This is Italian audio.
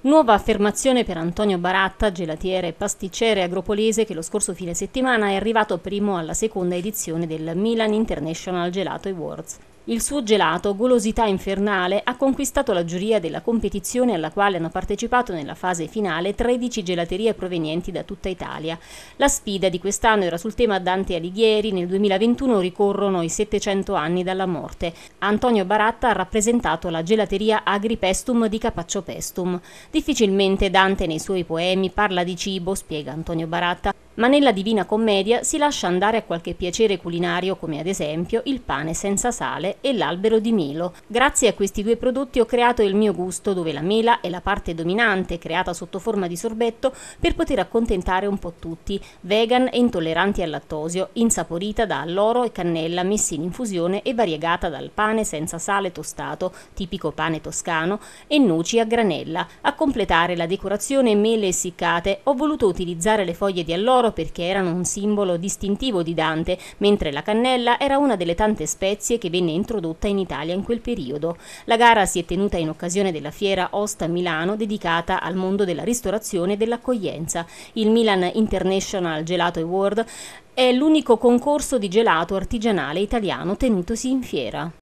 Nuova affermazione per Antonio Baratta, gelatiere e pasticcere agropolese che lo scorso fine settimana è arrivato primo alla seconda edizione del Milan International Gelato Awards. Il suo gelato Golosità Infernale ha conquistato la giuria della competizione alla quale hanno partecipato nella fase finale 13 gelaterie provenienti da tutta Italia. La sfida di quest'anno era sul tema Dante Alighieri, nel 2021 ricorrono i 700 anni dalla morte. Antonio Baratta ha rappresentato la gelateria Agripestum di Capaccio Pestum. Difficilmente Dante nei suoi poemi parla di cibo, spiega Antonio Baratta, ma nella Divina Commedia si lascia andare a qualche piacere culinario come ad esempio il pane senza sale e l'albero di melo. Grazie a questi due prodotti ho creato il mio gusto dove la mela è la parte dominante creata sotto forma di sorbetto per poter accontentare un po' tutti, vegan e intolleranti al lattosio, insaporita da alloro e cannella messi in infusione e variegata dal pane senza sale tostato, tipico pane toscano, e noci a granella. A completare la decorazione mele essiccate ho voluto utilizzare le foglie di alloro d'oro perché erano un simbolo distintivo di Dante, mentre la cannella era una delle tante spezie che venne introdotta in Italia in quel periodo. La gara si è tenuta in occasione della fiera Osta Milano dedicata al mondo della ristorazione e dell'accoglienza. Il Milan International Gelato Award è l'unico concorso di gelato artigianale italiano tenutosi in fiera.